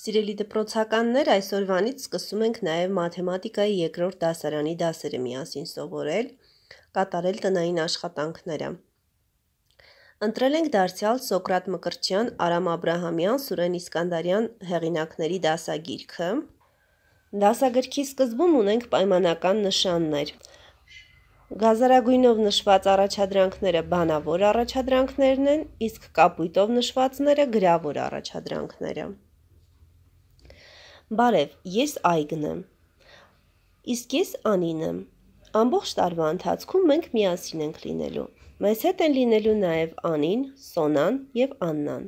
Սիրելի դպրոցականներ, այսօրվանից սկսում ենք նաև մաթեմատիկայի երկրորդ դասարանի դասերը միասին սովորել, կատարել տնային աշխատանքները։ Ընտրել ենք դարձյալ Սոկրատ Մկրտչյան, Արամ Աբրահամյան, Սուրեն Իսկանդարյան հեղինակների դասագիրքը։ Դասագրքի սկզբում ունենք պայմանական նշաններ։ Գազարագույնով նշված առաջադրանքները բանավոր առաջադրանքներն են, իսկ կապույտով նշվածները գրավոր առաջադրանքները են Բարև, ես Այգն եմ։ Իսկ ես Անին եմ։ Ամբողջ տարվա ընթացքում մենք միասին ենք լինելու։ Մեզ հետ են լինելու նաև Անին, Սոնան եւ Աննան։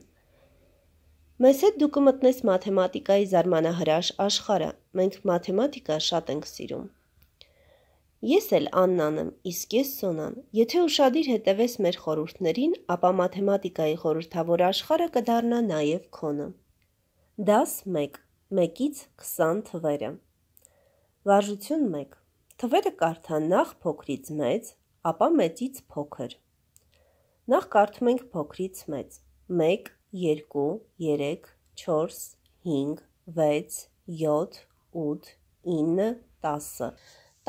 Մեզ հետ դու կմտնես մաթեմատիկայի զարմանահրաշ աշխարհը։ Մենք մաթեմատիկա շատ ենք սիրում։ Ես էլ Աննան եմ, իսկ ես Սոնան։ Եթե ուրشادիր հետևես մեր խորհուրդներին, ապա մաթեմատիկայի խորհրդավոր աշխարհը կդառնա նաև քոնը։ Դաս 1 1-ից 20 թվերը։ Վարժություն 1. Թվերը կարդա նախ փոքրից մեծ, ապա մեծից փոքր։ Նախ կարդում ենք փոքրից մեծ։ 1, 2, 3, 4, 5, 6, 7, 8, 9, 10,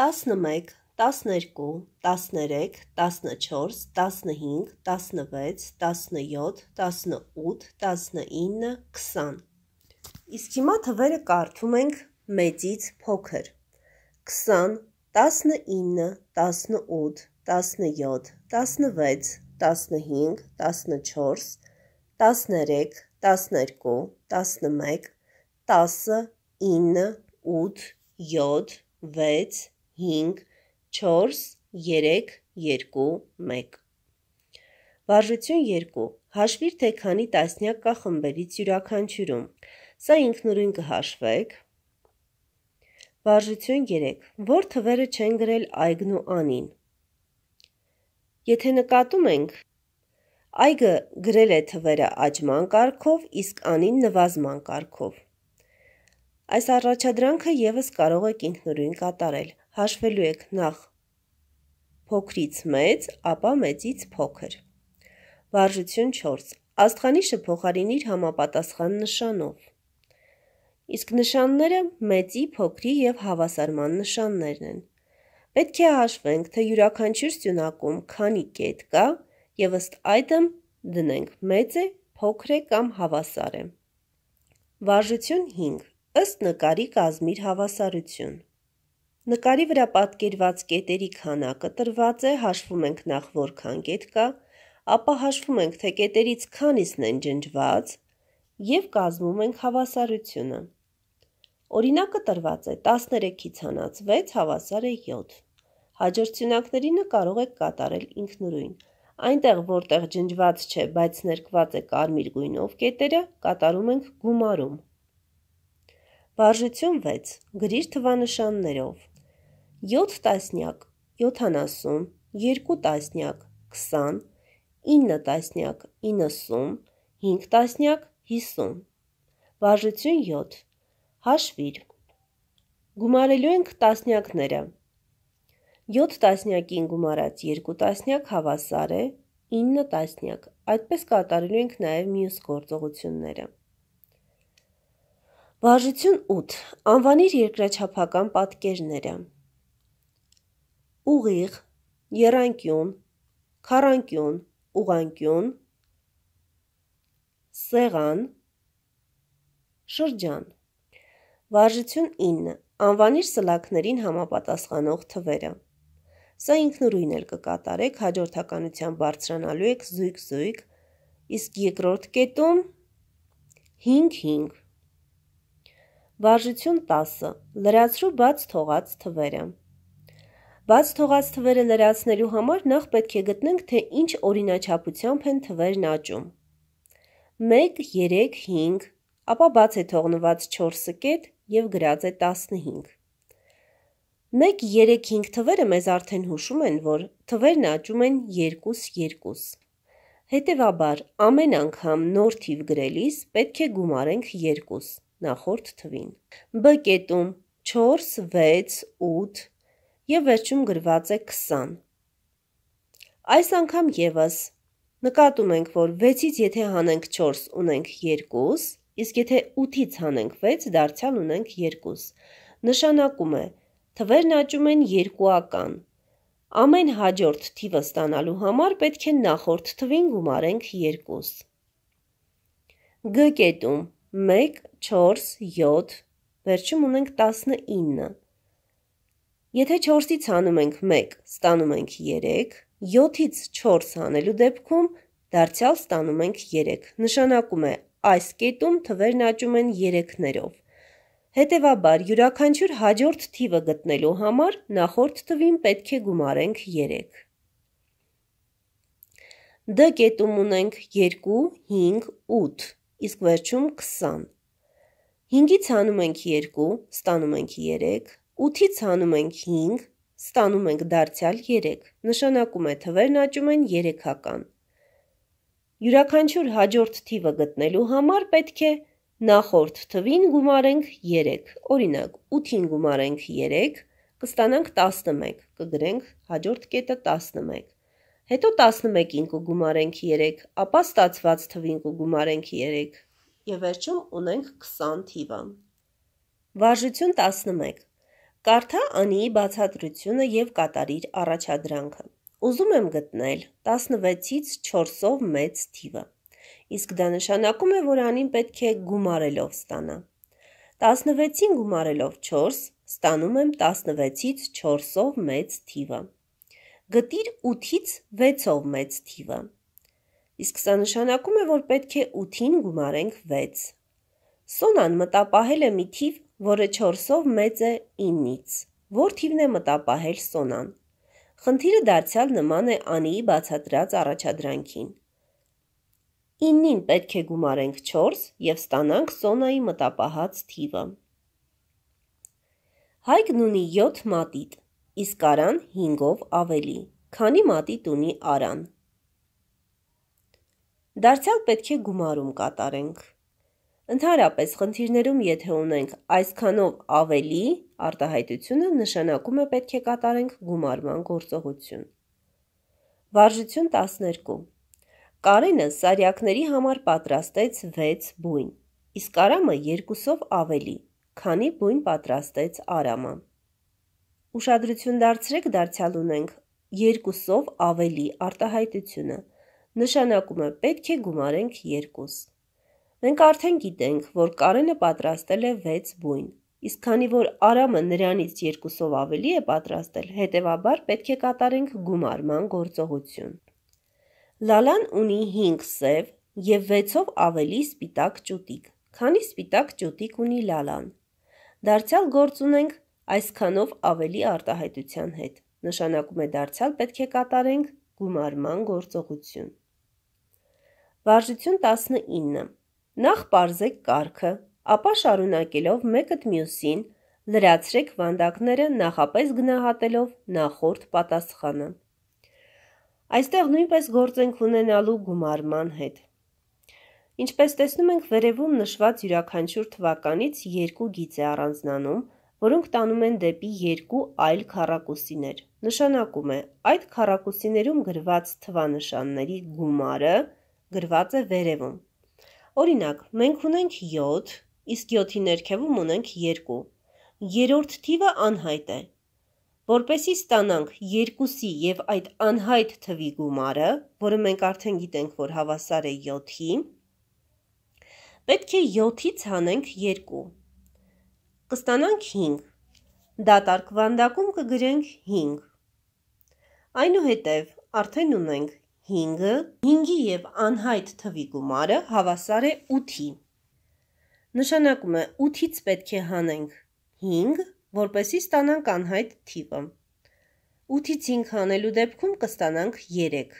11, 12, 13, 14, 15, 16, 17, 18, 19, 20 Իսկ հիմա թվերը կարդում ենք մեծից փոքր։ 20, 19, 18, 17, 16, 15, 14, 13, 12, 11, 10, 9, 8, 7, 6, 5, 4, 3, 2, 1։ Վարժություն 2 հաշվիր թե քանի տասնյակ կա խմբերից յուրաքանչյուրում։ Սա ինքնուրույն կհաշվեք։ Վարժություն 3. Որ թվերը չեն գրել այգն ու անին։ Եթե նկատում ենք, Այգը գրել է թվերը աճման կարգով, իսկ անին նվազման կարգով։ Այս առաջադրանքը եւս կարող եք ինքնուրույն կատարել։ Հաշվելու եք նախ փոքրից մեծ, ապա մեծից փոքր։ Վարժություն 4. Աստղանիշը փոխարինիր համապատասխան նշանով իսկ նշանները մեծի, փոքրի և հավասարման նշաններն են։ Պետք է հաշվենք, թե յուրաքանչյուր սյունակում քանի կետ կա և ըստ այդմ դնենք մեծ է, փոքր է կամ հավասար է։ Վարժություն 5. Ըստ նկարի կազմիր հավասարություն։ Նկարի վրա պատկերված կետերի քանակը տրված է, հաշվում ենք նախ որքան կետ կա, ապա հաշվում ենք, թե կետերից քանիսն են ջնջված և կազմում ենք հավասարությունը։ Օրինակը տրված է 13-ից հանացվեց հավասար է 7։ Հաջորդ սյունակներին կարող եք կատարել ինքնուրույն։ Այնտեղ, որտեղ ջնջված չէ, բայց ներկված է կարմիր գույնով կետերը, կատարում ենք գումարում։ Բարժություն 6. գրիր թվանշաններով։ 7 տասնյակ, 70, 2 տասնյակ, 20, 9 տասնյակ, 90, 5 տասնյակ, 50։ Վարժություն 7 Հաշվիր։ Գումարելու ենք տասնյակները։ 7 տասնյակին գումարած 2 տասնյակ հավասար է 9 տասնյակ։ Այդպես կատարելու ենք նաև մյուս գործողությունները։ Վարժություն 8. Անվանիր երկրաչափական պատկերները։ Ուղիղ, երանկյուն, քառանկյուն, ուղանկյուն, սեղան, շրջան Վարժություն 9. Անվանիր սլակներին համապատասխանող թվերը։ Սա ինքնուրույն էլ կկատարեք, հաջորդականության բարձրանալու եք զույգ-զույգ, իսկ երկրորդ կետում 5-5։ Վարժություն 10. Լրացրու բաց թողած թվերը։ Բաց թողած թվերը լրացնելու համար նախ պետք է գտնենք, թե ինչ օրինաչափությամբ են թվերն աճում։ 1, 3, 5, ապա բաց է թողնված 4 կետ, և գրած է 15։ 1-3-5 թվերը մեզ արդեն հուշում են, որ թվերն աճում են 2-2։ Հետևաբար, ամեն անգամ նոր թիվ գրելիս պետք է գումարենք 2 նախորդ թվին։ Բ կետում 4, 6, 8 և վերջում գրված է 20։ Այս անգամ եվս նկատում ենք, որ 6-ից եթե հանենք 4 ունենք 2, Իսկ եթե 8-ից հանենք 6, դարձյալ ունենք 2։ Նշանակում է, թվերն աճում են երկուական։ Ամեն հաջորդ թիվը ստանալու համար պետք է նախորդ թվին գումարենք 2։ Գ կետում 1, 4, 7, վերջում ունենք 19։ Եթե 4-ից հանում ենք 1, ստանում ենք 3, 7-ից 4 հանելու դեպքում դարձյալ ստանում ենք 3։ Նշանակում է Այս կետում թվերն աճում են երեքներով։ Հետևաբար, յուրաքանչյուր հաջորդ թիվը գտնելու համար նախորդ թվին պետք է գումարենք 3։ Դ կետում ունենք 2, 5, 8, իսկ վերջում 20։ 5-ից հանում ենք 2, ստանում ենք 3, 8-ից հանում ենք 5, ստանում ենք դարձյալ 3, նշանակում է թվերն աճում են երեքական յուրաքանչյուր հաջորդ թիվը գտնելու համար պետք է նախորդ թվին գումարենք 3, օրինակ 8-ին գումարենք 3, կստանանք 11, կգրենք հաջորդ կետը 11, հետո 11-ին կգումարենք 3, ապա ստացված թվին կգումարենք 3 և վերջում ունենք 20 թիվը։ Վարժություն 11 Կարթա անիի բացատրությունը և կատարիր առաջադրանքը։ Ուզում եմ գտնել 16-ից 4-ով մեծ թիվը։ Իսկ դա նշանակում է, որ անին պետք է գումարելով ստանա։ 16-ին գումարելով 4 ստանում եմ 16-ից 4-ով մեծ թիվը։ Գտիր 8-ից 6-ով մեծ թիվը։ Իսկ սա նշանակում է, որ պետք է 8-ին գումարենք 6։ Սոնան մտապահել է մի թիվ, որը 4-ով մեծ է 9-ից։ Որ թիվն է մտապահել Սոնան։ Խնդիրը դարձյալ նման է Անիի բացատրած առաջադրանքին։ Իննին պետք է գումարենք 4 եւ ստանանք Սոնայի մտապահած թիվը։ Հայկն ունի 7 մատիտ, իսկ Արան 5-ով ավելի։ Քանի մատիտ ունի Արան։ Դարձյալ պետք է գումարում կատարենք։ Ընդհանրապես խնդիրներում, եթե ունենք այսքանով ավելի, արտահայտությունը նշանակում է պետք է կատարենք գումարման գործողություն։ Վարժություն 12։ Կարենը սարյակների համար պատրաստեց 6 բույն, իսկ Արամը երկուսով ավելի, քանի բույն պատրաստեց Արամը։ Ուշադրություն դարձրեք դարձյալ ունենք երկուսով ավելի արտահայտությունը։ Նշանակում է պետք է գումարենք երկուս։ Մենք արդեն գիտենք, որ Կարենը պատրաստել է 6 բույն, իսկ քանի որ Արամը նրանից երկուսով ավելի է պատրաստել, հետևաբար պետք է կատարենք գումարման գործողություն։ Լալան ունի 5 սև եւ 6-ով ավելի սպիտակ ճուտիկ։ Քանի սպիտակ ճուտիկ ունի Լալան։ Դարձյալ գործ ունենք այսքանով ավելի արտահայտության հետ։ Նշանակում է դարձյալ պետք է կատարենք գումարման գործողություն։ Վարժություն 19 Նախ parzեք կարգը, ապա շարունակելով մեկըդ մյուսին, լրացրեք վանդակները նախապես գնահատելով նախորդ պատասխանը։ Այստեղ նույնպես գործ ենք ունենալու գումարման հետ։ Ինչպես տեսնում ենք վերևում նշված յուրաքանչյուր թվականից երկու գիծ է առանձնանում, որոնք տանում են դեպի երկու այլ քառակուսիներ։ Նշանակում է, այդ քառակուսիներում գրված թվանշանների գումարը գրված է վերևում, Օրինակ, մենք ունենք 7, իսկ 7-ի ներքևում ունենք 2։ Երորդ թիվը անհայտ է։ Որպեսի ստանանք 2-ի եւ այդ անհայտ թվի գումարը, որը մենք արդեն գիտենք, որ հավասար է 7-ի, պետք է 7-ից հանենք 2։ Կստանանք 5։ Դատարկ վանդակում կգրենք 5։ Այնուհետև արդեն ունենք 5-ը, 5-ի եւ անհայտ թվի գումարը հավասար է 8-ի։ Նշանակում է 8-ից պետք է հանենք 5, որպեսզի ստանանք անհայտ թիվը։ 8-ից 5 հանելու դեպքում կստանանք 3։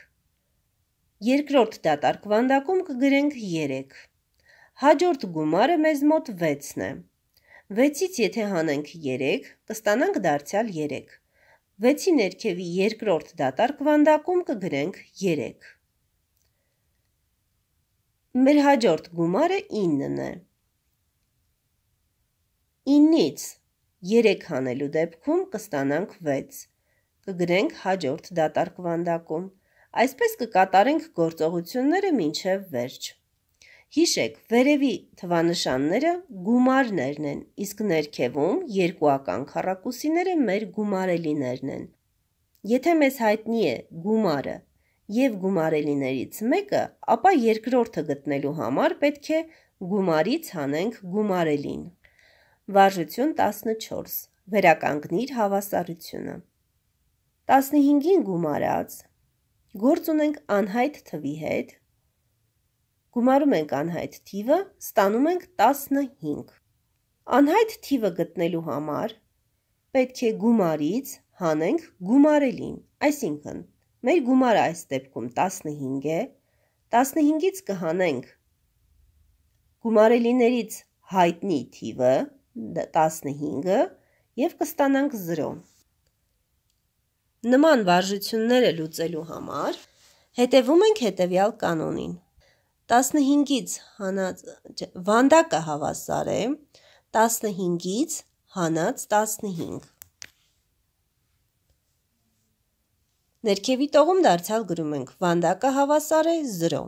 Երկրորդ դատարկ վանդակում կգրենք 3։ Հաջորդ գումարը մեզ մոտ 6-ն է։ 6-ից եթե հանենք 3, կստանանք դարձյալ 3։ 6-ի ներքևի երկրորդ դատարկ վանդակում կգրենք 3։ Մեր հաջորդ գումարը 9-ն է։ 9-ից 3 հանելու դեպքում կստանանք 6, կգրենք հաջորդ դատարկ վանդակում։ Այսպես կկատարենք գործողությունները մինչև վերջ։ Հիշեք, վերևի թվանշանները գումարներն են, իսկ ներքևում երկուական քառակուսիները մեր գումարելիներն են։ Եթե մեզ հայտնի է գումարը եւ գումարելիներից մեկը, ապա երկրորդը գտնելու համար պետք է գումարից հանենք գումարելին։ Վարժություն 14. Վերականգնիր հավասարությունը։ 15-ին գումարած գործ ունենք անհայտ թվի հետ, Գումարում ենք անհայտ թիվը, ստանում ենք 15։ Անհայտ թիվը գտնելու համար պետք է գումարից հանենք գումարելին, այսինքն մեր գումարը այս դեպքում 15 է, 15-ից կհանենք գումարելիներից հայտնի թիվը 15-ը և կստանանք 0։ Նման վարժությունները լուծելու համար հետևում ենք հետևյալ կանոնին։ 15-ից հանած վանդակը հավասար է 15-ից հանած 15 Ներքևի տողում դարձյալ գրում ենք վանդակը հավասար է 0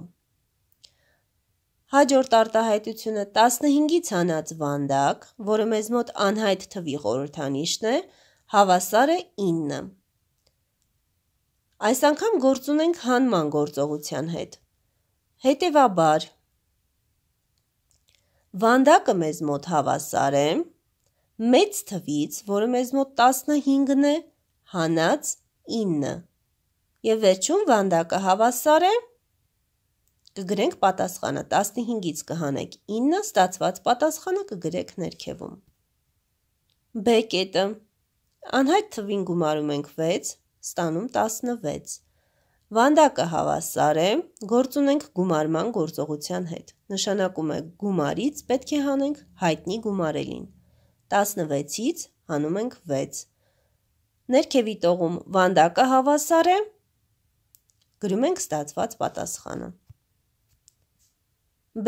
Հաջորդ արտահայտությունը 15-ից հանած վանդակ, որը մեզ մոտ անհայտ թվի խորհրդանիշն է, հավասար է 9։ Այս անգամ գործ ունենք հանման գործողության հետ։ Հետևաբար վանդակը մեզ մոտ հավասար է մեծ թվից, որը մեզ մոտ 15-ն է, հանած 9։ Եվ վերջում վանդակը հավասար է կգրենք պատասխանը 15-ից կհանեք 9 ստացված պատասխանը կգրեք ներքևում։ Բ կետը անհայտ թվին գումարում ենք 6, ստանում 16։ Վանդակը հավասար է, գործ ունենք գումարման գործողության հետ։ Նշանակում է գումարից պետք է հանենք հայտնի գումարելին։ 16-ից հանում ենք 6։ Ներքևի տողում վանդակը հավասար է, գրում ենք ստացված պատասխանը։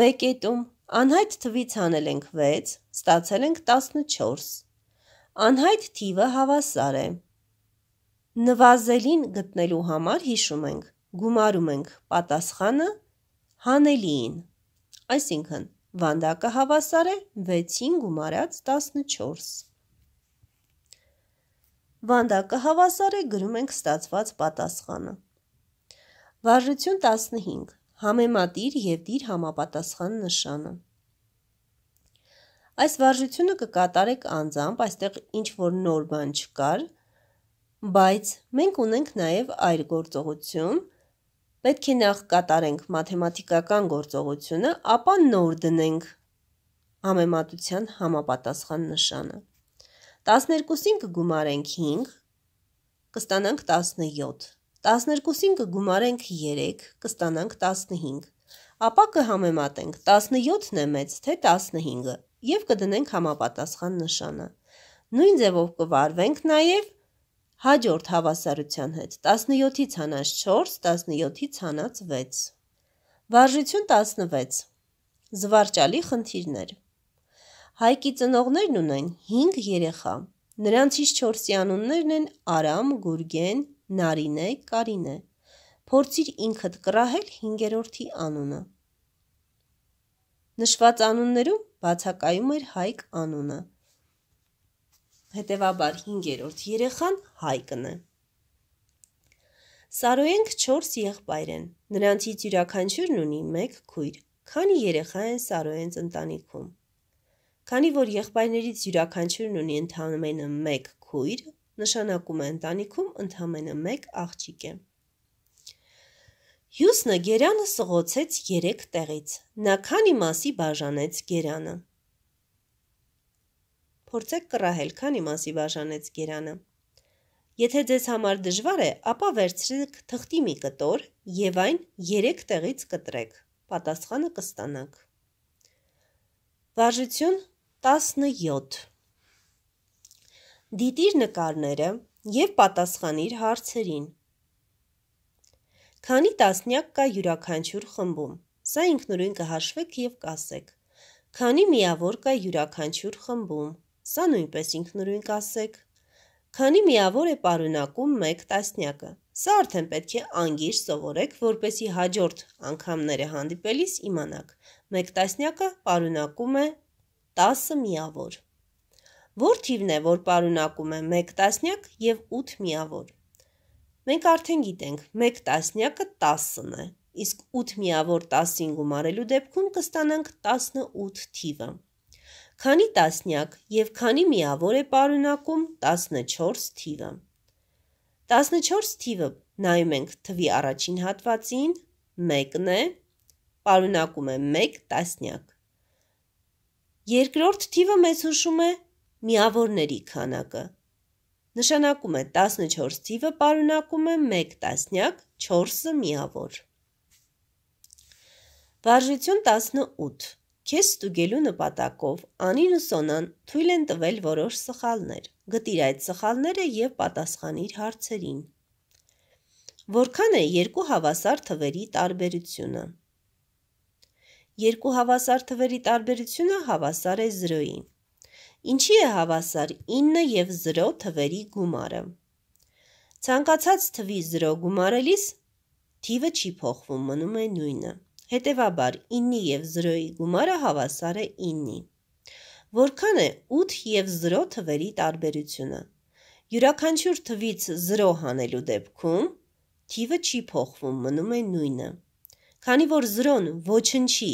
Բեկետում անհայտ թվից հանել ենք 6, ստացել ենք 14։ Անհայտ թիվը հավասար է, նվազելին գտնելու համար հիշում ենք, գումարում ենք պատասխանը հանելիին։ Այսինքն, վանդակը հավասար է 6-ին գումարած 14։ Վանդակը հավասար է գրում ենք ստացված պատասխանը։ Վարժություն 15. Համեմատիր եւ դիր համապատասխան նշանը։ Այս վարժությունը կկատարեք անձամբ, այստեղ ինչ որ նոր բան չկար, Բայց մենք ունենք նաև այլ գործողություն, պետք է նախ կատարենք մաթեմատիկական գործողությունը, ապա նոր դնենք համեմատության համապատասխան նշանը։ 12-ին կգումարենք 5, կստանանք 17։ 12-ին կգումարենք 3, կստանանք 15։ Ապա կհամեմատենք 17-ն է մեծ, թե 15-ը, եւ կդնենք համապատասխան նշանը։ Նույն ձևով կվարվենք նաեւ Հաջորդ հավասարության հետ 17-ից հանած 4, 17-ից հանած 6։ Վարժություն 16։ Զվարճալի խնդիրներ։ Հայկի ծնողներն ունեն 5 երեխա։ Նրանցից 4-ի անուններն են Արամ, Գուրգեն, Նարինե, Կարինե։ Փորձիր ինքդ կռահել 5-րդի անունը։ Նշված անուններում բացակայում էր Հայկ անունը։ Հետևաբար 5-րդ երեխան Հայկն է։ Սարոյենք 4 եղբայր են։ Նրանցից յուրաքանչյուրն ունի 1 քույր։ Քանի երեխա են Սարոյենց ընտանիքում։ Քանի որ եղբայրներից յուրաքանչյուրն ունի ընդամենը 1 քույր, նշանակում է ընտանիքում ընդամենը 1 աղջիկ է։ Հյուսնը Գերանը սղոցեց 3 տեղից։ Նա քանի մասի բաժանեց Գերանը։ Փորձեք կռահել, քանի մասի բաժանեց Գերանը։ Եթե ձեզ համար դժվար է, ապա վերցրեք թղթի մի կտոր եւ այն 3 տեղից կտրեք։ Պատասխանը կստանաք։ Վարժություն 17 Դիտիր նկարները եւ պատասխանիր հարցերին։ Քանի տասնյակ կա յուրաքանչյուր խմբում։ Սա ինքնուրույն կհաշվեք եւ կասեք։ Քանի միավոր կա յուրաքանչյուր խմբում։ Սա նույնպես ինքնուրույն կասեք։ Քանի միավոր է պարունակում մեկ տասնյակը։ Սա արդեն պետք է անգիր սովորեք, որպեսի հաջորդ անգամները հանդիպելիս իմանաք։ Մեկ տասնյակը պարունակում է 10 միավոր։ Որ թիվն է, որ պարունակում է մեկ տասնյակ և 8 միավոր։ Մենք արդեն գիտենք, մեկ տասնյակը 10-ն է, իսկ 8 միավոր 10-ին գումարելու դեպքում կստանանք 18 թիվը։ 18 քանի տասնյակ և քանի միավոր է պարունակում 14 թիվը։ 14 թիվը նայում ենք թվի առաջին հատվածին, մեկն է, պարունակում է 1 տասնյակ։ Երկրորդ թիվը մեզ հուշում է միավորների քանակը։ Նշանակում է 14 թիվը պարունակում է 1 տասնյակ, 4-ը միավոր։ Վարժություն 18 Քեզ ստուգելու նպատակով Անին ու Սոնան թույլ են տվել որոշ սխալներ։ Գտիր այդ սխալները եւ պատասխանիր հարցերին։ Որքան է երկու հավասար թվերի տարբերությունը։ Երկու հավասար թվերի տարբերությունը հավասար է 0-ին։ Ինչի է հավասար 9 եւ 0 թվերի գումարը։ Ցանկացած թվի 0 գումարելիս թիվը չի փոխվում, մնում է նույնը։ Հետևաբար 9-ի եւ 0-ի գումարը հավասար է 9-ի։ Որքան է 8 եւ 0 թվերի տարբերությունը։ Յուրաքանչյուր թվից 0 հանելու դեպքում թիվը չի փոխվում, մնում է նույնը։ Քանի որ 0-ն ոչնչի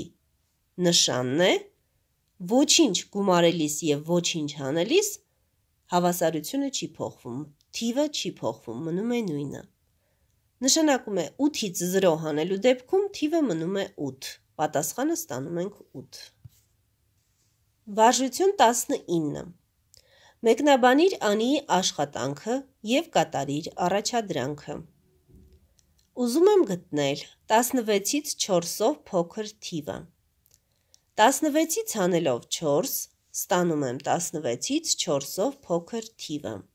նշանն է, ոչինչ գումարելիս եւ ոչինչ հանելիս հավասարությունը չի փոխվում, թիվը չի փոխվում, մնում է նույնը։ Նշանակում է 8-ից 0 հանելու դեպքում թիվը մնում է 8։ Պատասխանը ստանում ենք 8։ Վարժություն 19։ Մեկնաբանիր Անիի աշխատանքը եւ կատարիր առաջադրանքը։ Ուզում եմ գտնել 16-ից 4-ով փոքր թիվը։ 16-ից հանելով 4 ստանում եմ 16-ից 4-ով փոքր թիվը։ 16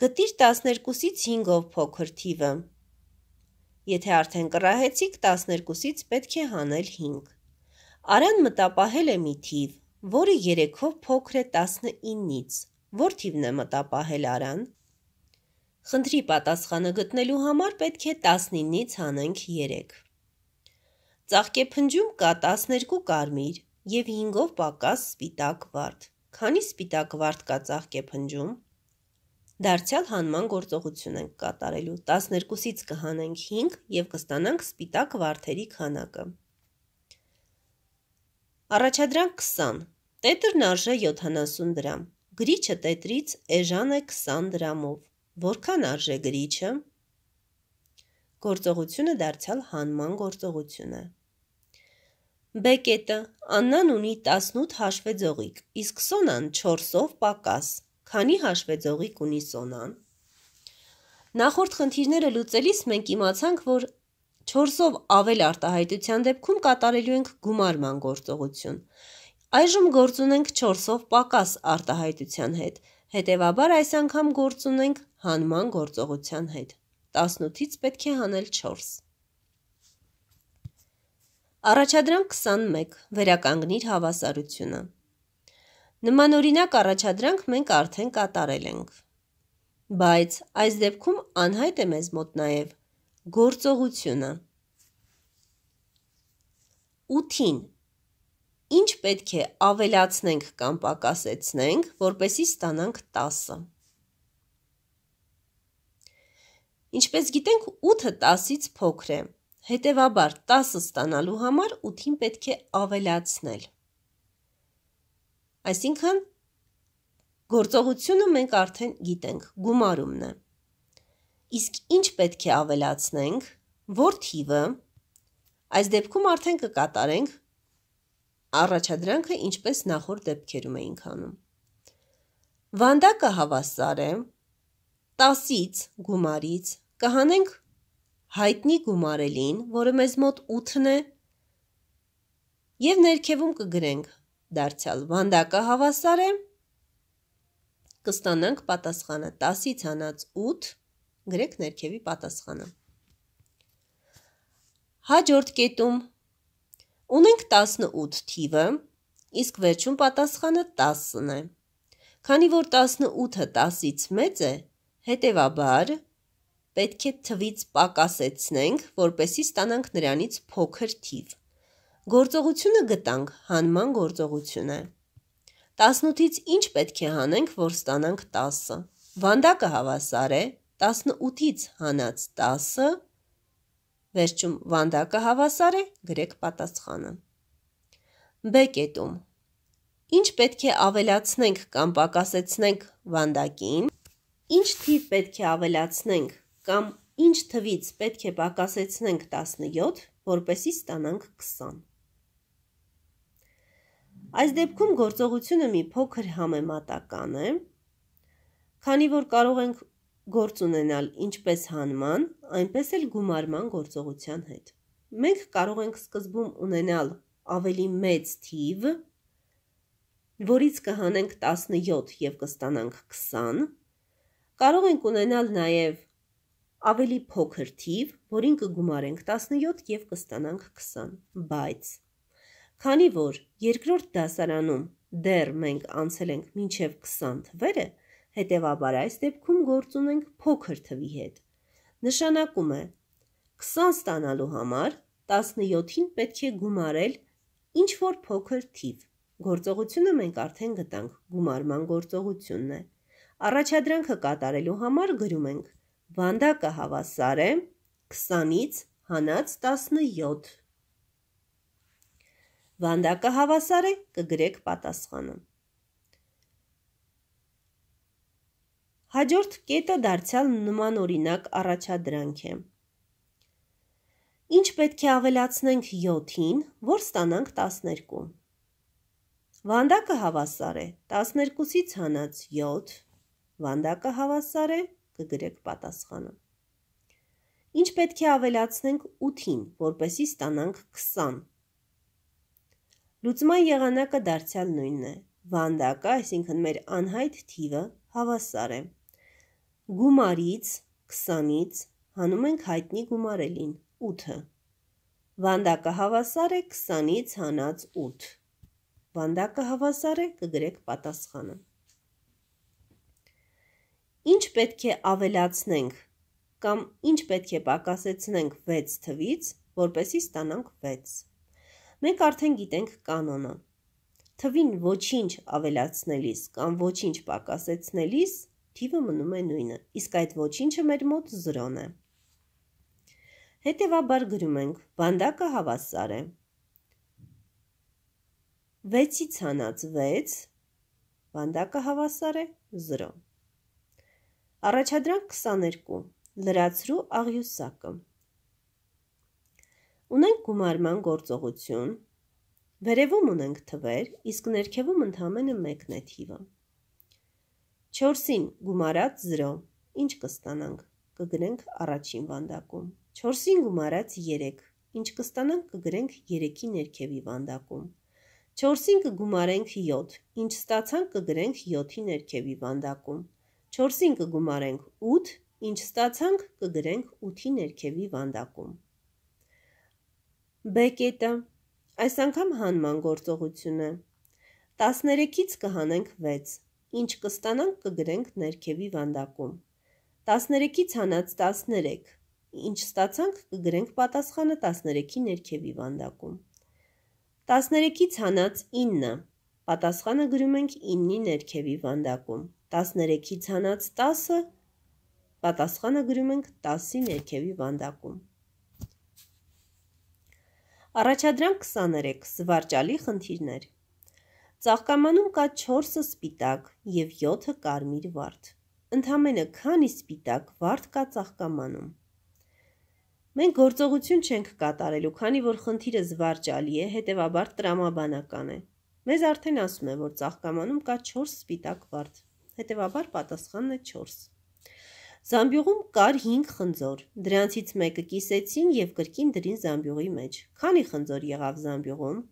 Գտիր 12-ից 5-ով փոքր թիվը։ Եթե արդեն կռահեցիք 12-ից պետք է հանել 5։ Արան մտապահել է մի թիվ, որը 3-ով փոքր է 19-ից։ Որ թիվն է մտապահել Արան։ Խնդրի պատասխանը գտնելու համար պետք է 19-ից հանենք 3։ Ծաղկեփնջում կա 12 կարմիր եւ 5-ով պակաս սպիտակ վարդ։ Քանի սպիտակ վարդ կա ծաղկեփնջում Դարձյալ հանման գործողություն ենք կատարելու, 12-ից կհանենք 5 և կստանանք սպիտակ վարդերի քանակը։ Առաջադրանք 20, տետրն արժե 70 դրամ, գրիչը տետրից էժան է 20 դրամով, որքան արժե գրիչը։ Գործողությունը դարձյալ հանման գործողություն է։ Բեկետը, աննան ունի 18 հաշվե ձողիկ, իսկ սոնան 4-ով պակաս, Քանի հաշվեձողիկ ունի Սոնան։ Նախորդ խնդիրները լուծելիս մենք իմացանք, որ 4-ով ավել արտահայտության դեպքում կատարելու ենք գումարման գործողություն։ Այժմ գործ ունենք 4-ով պակաս արտահայտության հետ, հետևաբար այս անգամ գործ ունենք հանման գործողության հետ։ 18-ից պետք է հանել 4։ Առաջադրանք 21. Վերականգնիր հավասարությունը։ Նմանօրինակ առաջադրանք մենք արդեն կատարել ենք։ Բայց այս դեպքում անհայտ է մեզ մոտ նաև գործողությունը։ 8-ին Ինչ պետք է ավելացնենք կամ պակասեցնենք, որպեսզի ստանանք 10-ը։ Ինչպես գիտենք, 8-ը 10-ից փոքր է։ Հետևաբար 10-ը ստանալու համար 8-ին պետք է ավելացնել 1 Այսինքն գործողությունը մենք արդեն գիտենք, գումարումն է։ Իսկ ինչ պետք է ավելացնենք, որ թիվը այս դեպքում արդեն կկատարենք առաջադրանքը ինչպես նախորդ դեպքերում էինք անում։ Վանդակը հավասար է 10-ից գումարից կհանենք հայտնի գումարելին, որը մեզ մոտ 8-ն է, եւ ներքևում կգրենք դարձյալ վանդակը հավասար է, կստանանք պատասխանը 10-ից հանած 8, գրեք ներքևի պատասխանը։ Հաջորդ կետում ունենք 18 թիվը, իսկ վերջում պատասխանը 10-ն է։ Քանի որ 18-ը 10-ից մեծ է, հետևաբար պետք է թվից պակասեցնենք, որպեսի ստանանք նրանից փոքր թիվ։ Գործողությունը գտանք, հանման գործողություն է։ 18-ից ինչ պետք է հանենք, որ ստանանք 10-ը։ Վանդակը հավասար է 18-ից հանած 10-ը վերջում վանդակը հավասար է, գրեք պատասխանը։ Բ կետում։ Ինչ պետք է ավելացնենք կամ պակասեցնենք վանդակին։ Ինչ թիվ պետք է ավելացնենք կամ ինչ թվից պետք է պակասեցնենք 17, որպեսի ստանանք 20։ Այս դեպքում գործողությունը մի փոքր համեմատական է, քանի որ կարող ենք գործ ունենալ ինչպես հանման, այնպես էլ գումարման գործողության հետ։ Մենք կարող ենք սկզբում ունենալ ավելի մեծ թիվ, որից կհանենք 17 եւ կստանանք 20, կարող ենք ունենալ նաև ավելի փոքր թիվ, որին կգումարենք 17 եւ կստանանք 20, բայց Քանի որ երկրորդ դասարանում դեռ մենք անցել ենք մինչև 20 թվերը, հետևաբար այս դեպքում գործ ունենք փոքր թվի հետ։ Նշանակում է 20 ստանալու համար 17-ին պետք է գումարել ինչ որ փոքր թիվ։ Գործողությունը մենք արդեն գտանք, գումարման գործողությունն է։ Առաջադրանքը կատարելու համար գրում ենք. վանդակը հավասար է 20-ից հանած 17։ Վանդակը հավասար է, կգրեք պատասխանը։ Հաջորդ կետը դարձյալ նմանօրինակ առաջադրանք է։ Ինչ պետք է ավելացնենք 7-ին, որ ստանանք 12։ Վանդակը հավասար է 12-ից հանած 7, վանդակը հավասար է, կգրեք պատասխանը։ Ինչ պետք է ավելացնենք 8-ին, որպեսի ստանանք 20։ Լուծման եղանակը դարձյալ նույնն է։ Վանդակը, այսինքն մեր անհայտ թիվը հավասար է։ Գումարից 20-ից հանում ենք հայտնի գումարելին 8-ը։ Վանդակը հավասար է 20-ից հանած 8։ Վանդակը հավասար է կգրեք պատասխանը։ Ինչ պետք է ավելացնենք կամ ինչ պետք է պակասեցնենք 6 թվից, որպեսի ստանանք 6։ Մենք արդեն գիտենք կանոնը։ Թվին ոչինչ ավելացնելիս կամ ոչինչ պակասեցնելիս թիվը մնում է նույնը, իսկ այդ ոչինչը մեր մոտ 0 է։ Հետևաբար գրում ենք. վանդակը հավասար է։ 6-ից հանած 6 վանդակը հավասար է 0։ Առաջադրանք 22 լրացրու աղյուսակը Ունենք գումարման գործողություն, վերևում ունենք թվեր, իսկ ներքևում ընդհանմենը մեկն է թիվը։ Չորսին գումարած 0, ինչ կստանանք, կգրենք առաջին վանդակում։ Չորսին գումարած 3, ինչ կստանանք, կգրենք 3-ի ներքևի վանդակում։ Չորսին կգումարենք 7, ինչ ստացանք, կգրենք 7-ի ներքևի վանդակում։ Չորսին կգումարենք 8, ինչ ստացանք, կգրենք 8-ի ներքևի վանդակում։ Բեկետը այս անգամ հանման գործողություն է։ 13-ից կհանենք 6։ Ինչ կստանանք կգրենք ներքևի վանդակում։ 13-ից հանած 13։ Ինչ ստացանք կգրենք պատասխանը 13-ի ներքևի վանդակում։ 13-ից հանած 9։ Պատասխանը գրում ենք 9-ի ներքևի վանդակում։ 13-ից հանած 10-ը պատասխանը գրում ենք 10-ի ներքևի վանդակում։ Առաջադրանք 23 զվարճալի խնդիրներ։ Ծաղկամանում կա 4-ը սպիտակ եւ 7-ը կարմիր վարդ։ Ընդամենը քանի սպիտակ վարդ կա ծաղկամանում։ Մենք գործողություն չենք կատարելու, քանի որ խնդիրը զվարճալի է, հետևաբար տրամաբանական է։ Մեզ արդեն ասում է, որ ծաղկամանում կա 4 սպիտակ վարդ։ Հետևաբար պատասխանն է 4։ Զամբյուղում կար 5 խնձոր։ Դրանցից մեկը կիսեցին եւ կրկին դրին զամբյուղի մեջ։ Քանի խնձոր եղավ զամբյուղում։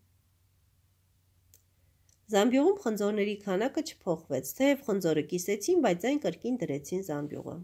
Զամբյուղում խնձորների քանակը չփոխվեց, թեև խնձորը կիսեցին, բայց այն կրկին դրեցին զամբյուղը։